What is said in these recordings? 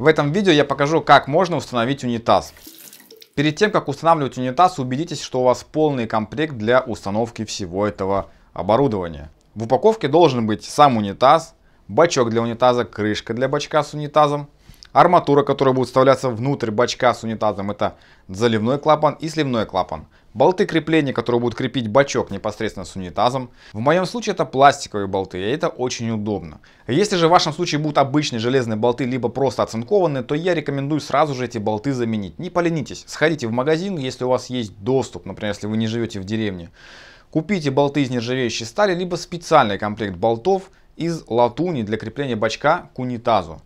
В этом видео я покажу, как можно установить унитаз. Перед тем, как устанавливать унитаз, убедитесь, что у вас полный комплект для установки всего этого оборудования. В упаковке должен быть сам унитаз, бачок для унитаза, крышка для бачка с унитазом, арматура, которая будет вставляться внутрь бачка с унитазом, это заливной клапан и сливной клапан болты крепления, которые будут крепить бачок непосредственно с унитазом. В моем случае это пластиковые болты, и это очень удобно. Если же в вашем случае будут обычные железные болты, либо просто оцинкованные, то я рекомендую сразу же эти болты заменить. Не поленитесь, сходите в магазин, если у вас есть доступ, например, если вы не живете в деревне. Купите болты из нержавеющей стали, либо специальный комплект болтов из латуни для крепления бачка к унитазу.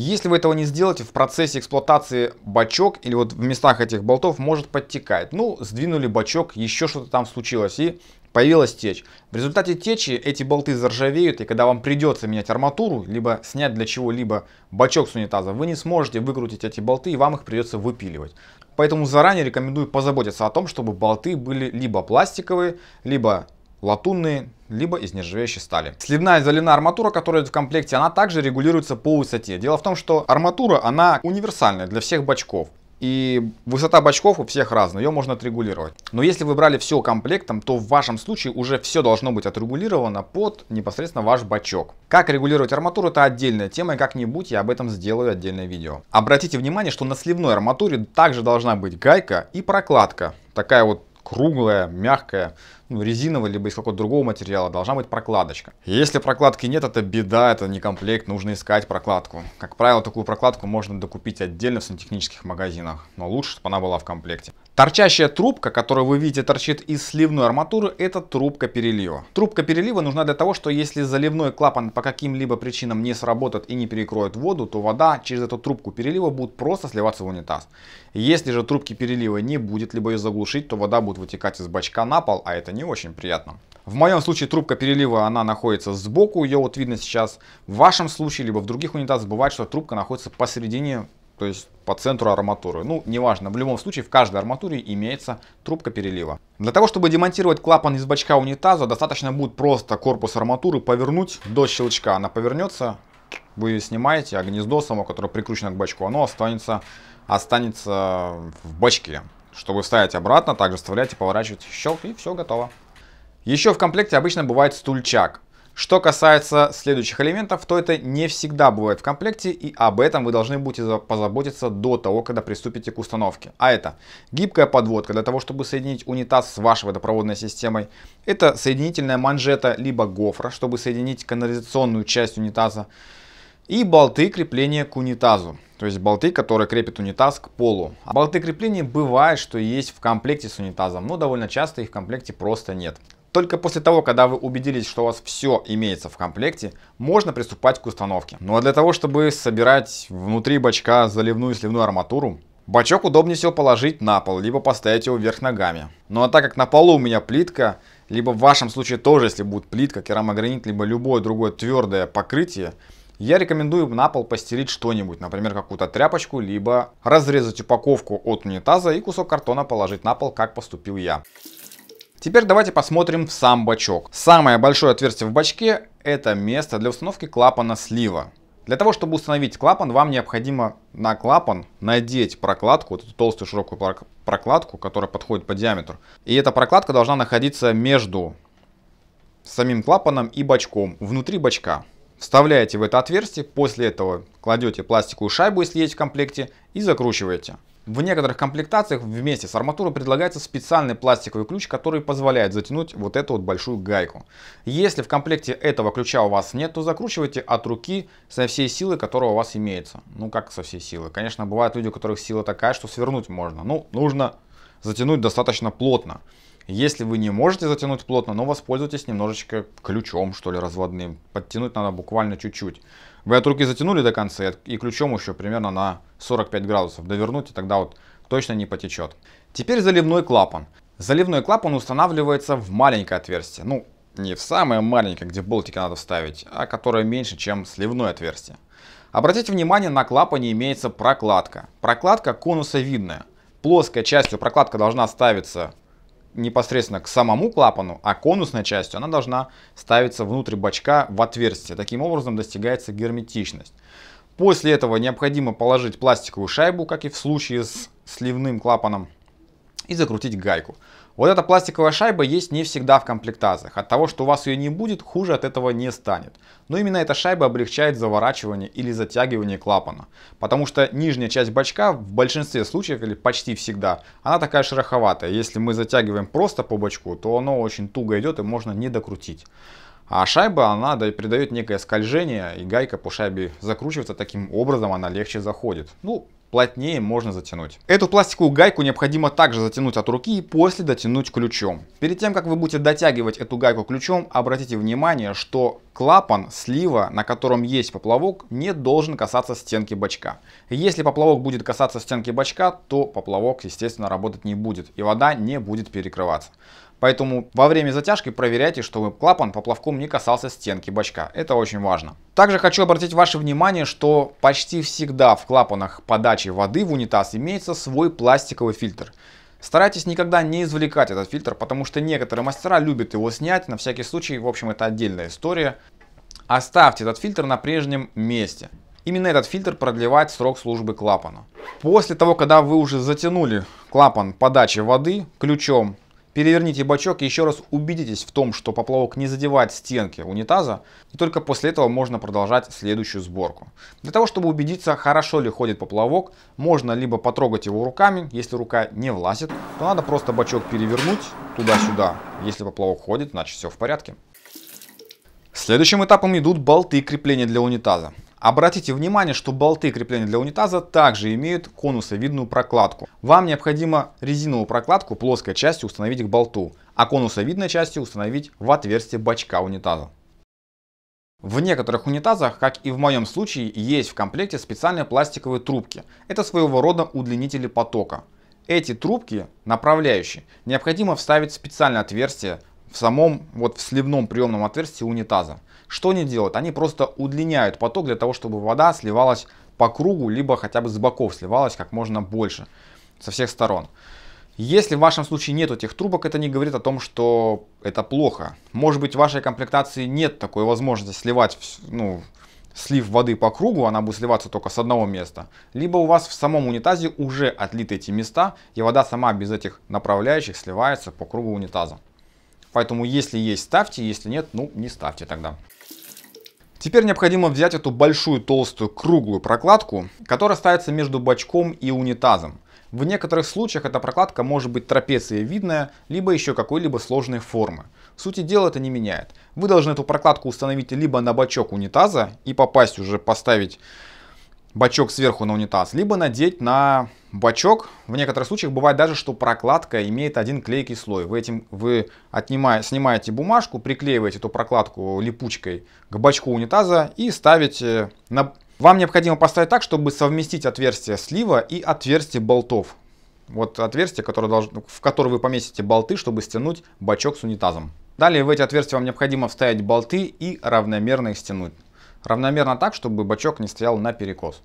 Если вы этого не сделаете, в процессе эксплуатации бачок или вот в местах этих болтов может подтекать. Ну, сдвинули бачок, еще что-то там случилось и появилась течь. В результате течи эти болты заржавеют, и когда вам придется менять арматуру, либо снять для чего-либо бачок с унитаза, вы не сможете выкрутить эти болты, и вам их придется выпиливать. Поэтому заранее рекомендую позаботиться о том, чтобы болты были либо пластиковые, либо латунные, либо из нержавеющей стали. Сливная заливная арматура, которая в комплекте, она также регулируется по высоте. Дело в том, что арматура, она универсальная для всех бачков. И высота бачков у всех разная, ее можно отрегулировать. Но если вы брали все комплектом, то в вашем случае уже все должно быть отрегулировано под непосредственно ваш бачок. Как регулировать арматуру, это отдельная тема, и как-нибудь я об этом сделаю отдельное видео. Обратите внимание, что на сливной арматуре также должна быть гайка и прокладка. Такая вот круглая, мягкая, ну, резинового, либо из какого-то другого материала, должна быть прокладочка. Если прокладки нет, это беда, это не комплект, нужно искать прокладку. Как правило, такую прокладку можно докупить отдельно в сантехнических магазинах, но лучше, чтобы она была в комплекте. Торчащая трубка, которую вы видите торчит из сливной арматуры, это трубка перелива. Трубка перелива нужна для того, что если заливной клапан по каким-либо причинам не сработает и не перекроет воду, то вода через эту трубку перелива будет просто сливаться в унитаз. Если же трубки перелива не будет, либо ее заглушить, то вода будет вытекать из бачка на пол, а это не не очень приятно. В моем случае трубка перелива, она находится сбоку, ее вот видно сейчас. В вашем случае, либо в других унитазах бывает, что трубка находится посередине, то есть по центру арматуры. Ну, неважно, в любом случае в каждой арматуре имеется трубка перелива. Для того, чтобы демонтировать клапан из бачка унитаза, достаточно будет просто корпус арматуры повернуть до щелчка. Она повернется, вы снимаете, а гнездо само, которое прикручено к бачку, оно останется, останется в бачке. Чтобы вставить обратно, также вставляйте, поворачивайте, щелк и все готово. Еще в комплекте обычно бывает стульчак. Что касается следующих элементов, то это не всегда бывает в комплекте, и об этом вы должны будете позаботиться до того, когда приступите к установке. А это гибкая подводка для того, чтобы соединить унитаз с вашей водопроводной системой. Это соединительная манжета либо гофра, чтобы соединить канализационную часть унитаза. И болты крепления к унитазу. То есть болты, которые крепят унитаз к полу. А болты крепления бывает, что есть в комплекте с унитазом, но довольно часто их в комплекте просто нет. Только после того, когда вы убедились, что у вас все имеется в комплекте, можно приступать к установке. Ну а для того, чтобы собирать внутри бачка заливную и сливную арматуру, бачок удобнее всего положить на пол, либо поставить его вверх ногами. Ну а так как на полу у меня плитка, либо в вашем случае тоже, если будет плитка, керамогранит, либо любое другое твердое покрытие, я рекомендую на пол постелить что-нибудь, например, какую-то тряпочку, либо разрезать упаковку от унитаза и кусок картона положить на пол, как поступил я. Теперь давайте посмотрим в сам бачок. Самое большое отверстие в бачке – это место для установки клапана слива. Для того, чтобы установить клапан, вам необходимо на клапан надеть прокладку, вот эту толстую широкую прокладку, которая подходит по диаметру. И эта прокладка должна находиться между самим клапаном и бачком, внутри бачка. Вставляете в это отверстие, после этого кладете пластиковую шайбу, если есть в комплекте, и закручиваете. В некоторых комплектациях вместе с арматурой предлагается специальный пластиковый ключ, который позволяет затянуть вот эту вот большую гайку. Если в комплекте этого ключа у вас нет, то закручивайте от руки со всей силы, которая у вас имеется. Ну как со всей силы? Конечно, бывают люди, у которых сила такая, что свернуть можно. Ну, нужно затянуть достаточно плотно. Если вы не можете затянуть плотно, но воспользуйтесь немножечко ключом, что ли, разводным. Подтянуть надо буквально чуть-чуть. Вы от руки затянули до конца и ключом еще примерно на 45 градусов довернуть, и тогда вот точно не потечет. Теперь заливной клапан. Заливной клапан устанавливается в маленькое отверстие. Ну, не в самое маленькое, где болтики надо вставить, а которое меньше, чем сливное отверстие. Обратите внимание, на клапане имеется прокладка. Прокладка конусовидная. Плоская частью прокладка должна ставиться непосредственно к самому клапану, а конусной частью она должна ставиться внутрь бачка в отверстие. Таким образом достигается герметичность. После этого необходимо положить пластиковую шайбу, как и в случае с сливным клапаном, и закрутить гайку. Вот эта пластиковая шайба есть не всегда в комплектациях. От того, что у вас ее не будет, хуже от этого не станет. Но именно эта шайба облегчает заворачивание или затягивание клапана. Потому что нижняя часть бачка в большинстве случаев или почти всегда, она такая шероховатая. Если мы затягиваем просто по бачку, то оно очень туго идет и можно не докрутить. А шайба, она да, придает некое скольжение, и гайка по шайбе закручивается таким образом, она легче заходит. Ну, плотнее можно затянуть. Эту пластиковую гайку необходимо также затянуть от руки и после дотянуть ключом. Перед тем, как вы будете дотягивать эту гайку ключом, обратите внимание, что клапан слива, на котором есть поплавок, не должен касаться стенки бачка. Если поплавок будет касаться стенки бачка, то поплавок, естественно, работать не будет и вода не будет перекрываться. Поэтому во время затяжки проверяйте, чтобы клапан поплавком не касался стенки бачка. Это очень важно. Также хочу обратить ваше внимание, что почти всегда в клапанах подачи воды в унитаз имеется свой пластиковый фильтр. Старайтесь никогда не извлекать этот фильтр, потому что некоторые мастера любят его снять, на всякий случай, в общем, это отдельная история. Оставьте этот фильтр на прежнем месте. Именно этот фильтр продлевает срок службы клапана. После того, когда вы уже затянули клапан подачи воды ключом, Переверните бачок и еще раз убедитесь в том, что поплавок не задевает стенки унитаза, и только после этого можно продолжать следующую сборку. Для того, чтобы убедиться, хорошо ли ходит поплавок, можно либо потрогать его руками, если рука не влазит, то надо просто бачок перевернуть туда-сюда. Если поплавок ходит, значит все в порядке. Следующим этапом идут болты крепления для унитаза. Обратите внимание, что болты крепления для унитаза также имеют конусовидную прокладку. Вам необходимо резиновую прокладку плоской части установить к болту, а конусовидной частью установить в отверстие бачка унитаза. В некоторых унитазах, как и в моем случае, есть в комплекте специальные пластиковые трубки. Это своего рода удлинители потока. Эти трубки, направляющие, необходимо вставить в специальное отверстие в самом вот в сливном приемном отверстии унитаза. Что они делают? Они просто удлиняют поток для того, чтобы вода сливалась по кругу, либо хотя бы с боков сливалась как можно больше, со всех сторон. Если в вашем случае нет этих трубок, это не говорит о том, что это плохо. Может быть, в вашей комплектации нет такой возможности сливать, ну, слив воды по кругу, она будет сливаться только с одного места. Либо у вас в самом унитазе уже отлиты эти места, и вода сама без этих направляющих сливается по кругу унитаза. Поэтому если есть, ставьте, если нет, ну не ставьте тогда. Теперь необходимо взять эту большую толстую круглую прокладку, которая ставится между бачком и унитазом. В некоторых случаях эта прокладка может быть трапециевидная, либо еще какой-либо сложной формы. Сути дела это не меняет. Вы должны эту прокладку установить либо на бачок унитаза и попасть уже, поставить бачок сверху на унитаз, либо надеть на бачок. В некоторых случаях бывает даже, что прокладка имеет один клейкий слой. Вы, этим, вы отнимая, снимаете бумажку, приклеиваете эту прокладку липучкой к бачку унитаза и ставите э, на... Вам необходимо поставить так, чтобы совместить отверстие слива и отверстие болтов. Вот отверстие, которое должно, в которое вы поместите болты, чтобы стянуть бачок с унитазом. Далее в эти отверстия вам необходимо вставить болты и равномерно их стянуть. Равномерно так, чтобы бачок не стоял на перекос.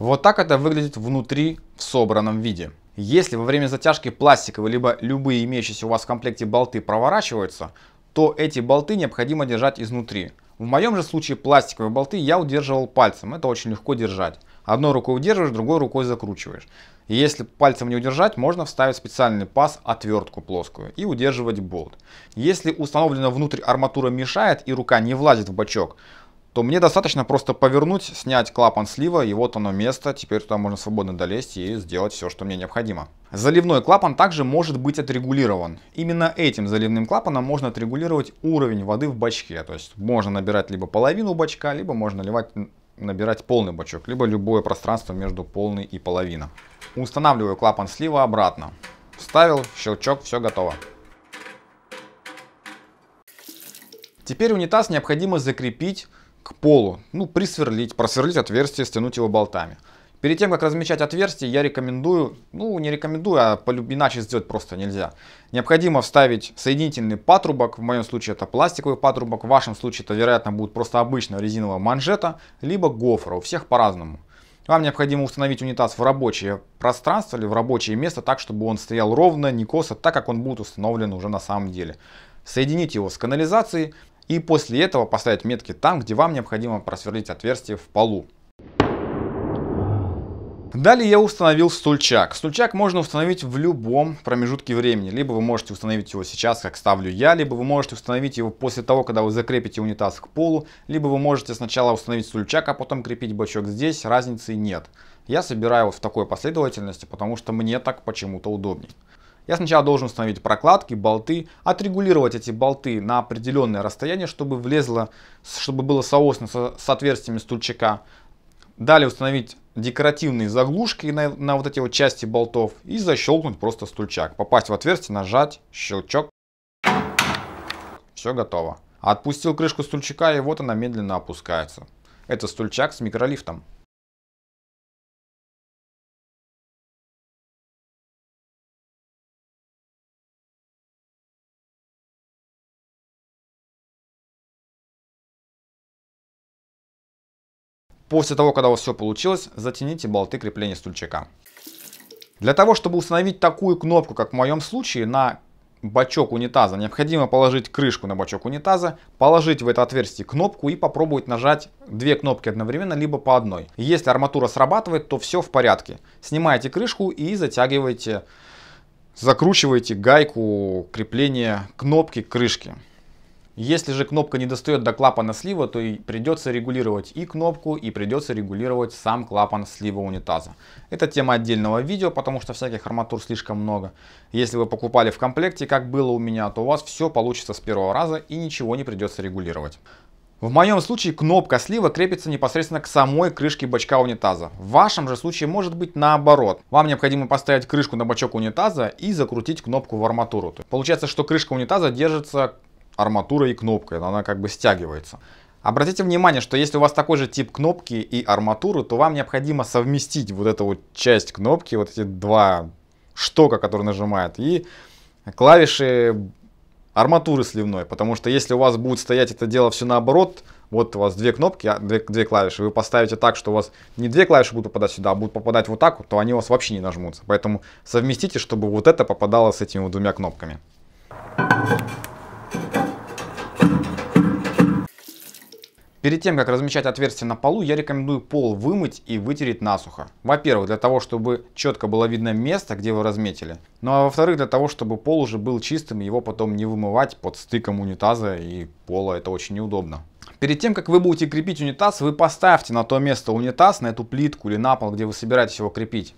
Вот так это выглядит внутри в собранном виде. Если во время затяжки пластиковые либо любые имеющиеся у вас в комплекте болты проворачиваются, то эти болты необходимо держать изнутри. В моем же случае пластиковые болты я удерживал пальцем, это очень легко держать. Одной рукой удерживаешь, другой рукой закручиваешь. И если пальцем не удержать, можно вставить специальный паз, отвертку плоскую и удерживать болт. Если установлена внутрь арматура мешает и рука не влазит в бачок, то мне достаточно просто повернуть, снять клапан слива, и вот оно место, теперь туда можно свободно долезть и сделать все, что мне необходимо. Заливной клапан также может быть отрегулирован. Именно этим заливным клапаном можно отрегулировать уровень воды в бачке, то есть можно набирать либо половину бачка, либо можно наливать, набирать полный бачок, либо любое пространство между полной и половина. Устанавливаю клапан слива обратно. Вставил, щелчок, все готово. Теперь унитаз необходимо закрепить полу, ну, присверлить, просверлить отверстие, стянуть его болтами. Перед тем, как размечать отверстие, я рекомендую, ну не рекомендую, а иначе сделать просто нельзя. Необходимо вставить соединительный патрубок, в моем случае это пластиковый патрубок, в вашем случае это вероятно будет просто обычная резиновая манжета, либо гофра, у всех по-разному. Вам необходимо установить унитаз в рабочее пространство или в рабочее место, так чтобы он стоял ровно, не косо, так как он будет установлен уже на самом деле. Соединить его с канализацией и после этого поставить метки там, где вам необходимо просверлить отверстие в полу. Далее я установил стульчак. Стульчак можно установить в любом промежутке времени. Либо вы можете установить его сейчас, как ставлю я, либо вы можете установить его после того, когда вы закрепите унитаз к полу, либо вы можете сначала установить стульчак, а потом крепить бачок здесь, разницы нет. Я собираю вот в такой последовательности, потому что мне так почему-то удобнее. Я сначала должен установить прокладки, болты, отрегулировать эти болты на определенное расстояние, чтобы влезло, чтобы было соосно с отверстиями стульчика. Далее установить декоративные заглушки на, на вот эти вот части болтов и защелкнуть просто стульчак. Попасть в отверстие, нажать, щелчок. Все готово. Отпустил крышку стульчика и вот она медленно опускается. Это стульчак с микролифтом. После того, когда у вас все получилось, затяните болты крепления стульчика. Для того, чтобы установить такую кнопку, как в моем случае, на бачок унитаза, необходимо положить крышку на бачок унитаза, положить в это отверстие кнопку и попробовать нажать две кнопки одновременно, либо по одной. Если арматура срабатывает, то все в порядке. Снимаете крышку и затягиваете, закручиваете гайку крепления кнопки к крышке. Если же кнопка не достает до клапана слива, то и придется регулировать и кнопку, и придется регулировать сам клапан слива унитаза. Это тема отдельного видео, потому что всяких арматур слишком много. Если вы покупали в комплекте, как было у меня, то у вас все получится с первого раза и ничего не придется регулировать. В моем случае кнопка слива крепится непосредственно к самой крышке бачка унитаза. В вашем же случае может быть наоборот. Вам необходимо поставить крышку на бачок унитаза и закрутить кнопку в арматуру. Получается, что крышка унитаза держится арматурой и кнопкой, она как бы стягивается. Обратите внимание, что если у вас такой же тип кнопки и арматуры, то вам необходимо совместить вот эту вот часть кнопки, вот эти два штока, которые нажимают, и клавиши арматуры сливной, потому что если у вас будет стоять это дело все наоборот, вот у вас две кнопки, а, две, две клавиши, вы поставите так, что у вас не две клавиши будут попадать сюда, а будут попадать вот так, то они у вас вообще не нажмутся. Поэтому совместите, чтобы вот это попадало с этими вот двумя кнопками. Thank you. Перед тем, как размещать отверстие на полу, я рекомендую пол вымыть и вытереть насухо. Во-первых, для того, чтобы четко было видно место, где вы разметили. Ну а во-вторых, для того, чтобы пол уже был чистым, и его потом не вымывать под стыком унитаза и пола. Это очень неудобно. Перед тем, как вы будете крепить унитаз, вы поставьте на то место унитаз, на эту плитку или на пол, где вы собираетесь его крепить.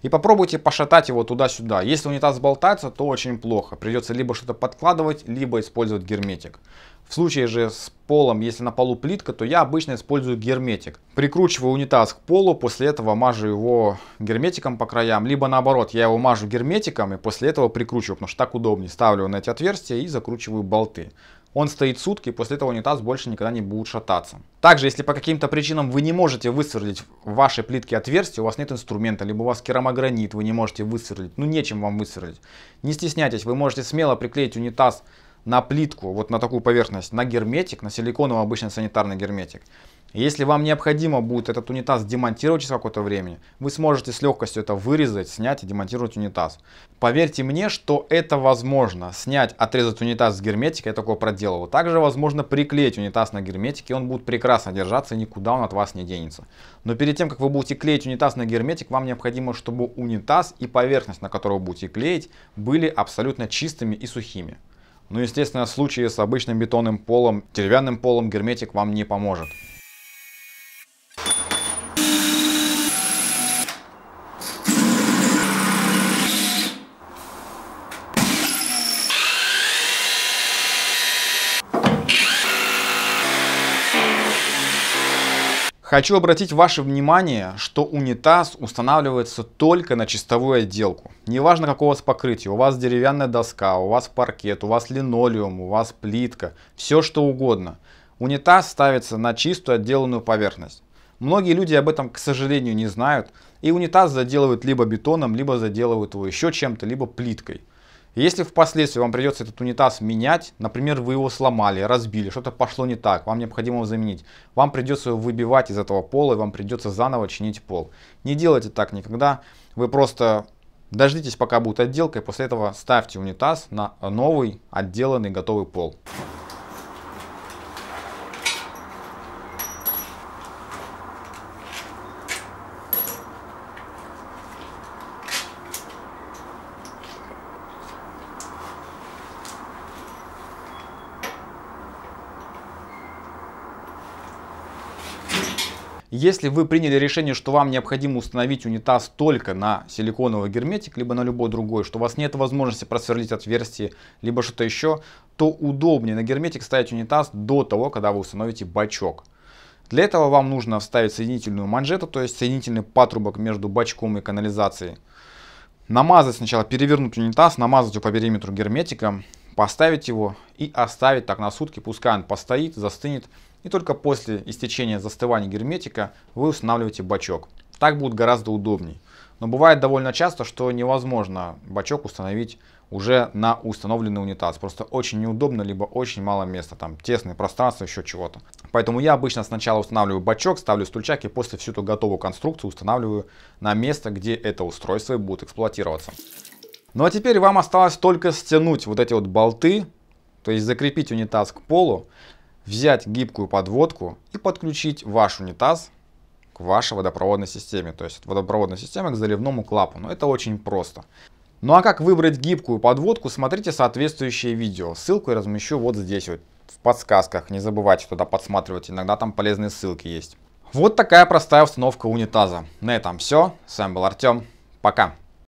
И попробуйте пошатать его туда-сюда. Если унитаз болтается, то очень плохо. Придется либо что-то подкладывать, либо использовать герметик. В случае же с полом, если на полу плитка, то я обычно использую герметик. Прикручиваю унитаз к полу, после этого мажу его герметиком по краям, либо наоборот, я его мажу герметиком и после этого прикручиваю, потому что так удобнее. Ставлю на эти отверстия и закручиваю болты. Он стоит сутки, после этого унитаз больше никогда не будет шататься. Также, если по каким-то причинам вы не можете высверлить в вашей плитке отверстие, у вас нет инструмента, либо у вас керамогранит, вы не можете высверлить, ну нечем вам высверлить. Не стесняйтесь, вы можете смело приклеить унитаз на плитку, вот на такую поверхность, на герметик, на силиконовый обычный санитарный герметик. Если вам необходимо будет этот унитаз демонтировать через какое-то время, вы сможете с легкостью это вырезать, снять и демонтировать унитаз. Поверьте мне, что это возможно. Снять, отрезать унитаз с герметика, я такое проделывал. Также возможно приклеить унитаз на герметике, он будет прекрасно держаться и никуда он от вас не денется. Но перед тем, как вы будете клеить унитаз на герметик, вам необходимо, чтобы унитаз и поверхность, на которую вы будете клеить, были абсолютно чистыми и сухими. Ну, естественно, в случае с обычным бетонным полом, деревянным полом герметик вам не поможет. Хочу обратить ваше внимание, что унитаз устанавливается только на чистовую отделку. Неважно, какого у вас покрытия, у вас деревянная доска, у вас паркет, у вас линолеум, у вас плитка, все что угодно. Унитаз ставится на чистую отделанную поверхность. Многие люди об этом, к сожалению, не знают, и унитаз заделывают либо бетоном, либо заделывают его еще чем-то, либо плиткой. Если впоследствии вам придется этот унитаз менять, например, вы его сломали, разбили, что-то пошло не так, вам необходимо его заменить, вам придется его выбивать из этого пола и вам придется заново чинить пол. Не делайте так никогда, вы просто дождитесь пока будет отделка и после этого ставьте унитаз на новый отделанный готовый пол. Если вы приняли решение, что вам необходимо установить унитаз только на силиконовый герметик, либо на любой другой, что у вас нет возможности просверлить отверстие, либо что-то еще, то удобнее на герметик ставить унитаз до того, когда вы установите бачок. Для этого вам нужно вставить соединительную манжету, то есть соединительный патрубок между бачком и канализацией. Намазать сначала, перевернуть унитаз, намазать его по периметру герметика, поставить его и оставить так на сутки, пускай он постоит, застынет и только после истечения застывания герметика вы устанавливаете бачок. Так будет гораздо удобней. Но бывает довольно часто, что невозможно бачок установить уже на установленный унитаз. Просто очень неудобно, либо очень мало места, там тесное пространство, еще чего-то. Поэтому я обычно сначала устанавливаю бачок, ставлю стульчак и после всю эту готовую конструкцию устанавливаю на место, где это устройство будет эксплуатироваться. Ну а теперь вам осталось только стянуть вот эти вот болты, то есть закрепить унитаз к полу взять гибкую подводку и подключить ваш унитаз к вашей водопроводной системе, то есть от водопроводной системы к заливному клапану. Это очень просто. Ну а как выбрать гибкую подводку, смотрите соответствующее видео. Ссылку я размещу вот здесь вот в подсказках. Не забывайте туда подсматривать, иногда там полезные ссылки есть. Вот такая простая установка унитаза. На этом все. С вами был Артем. Пока.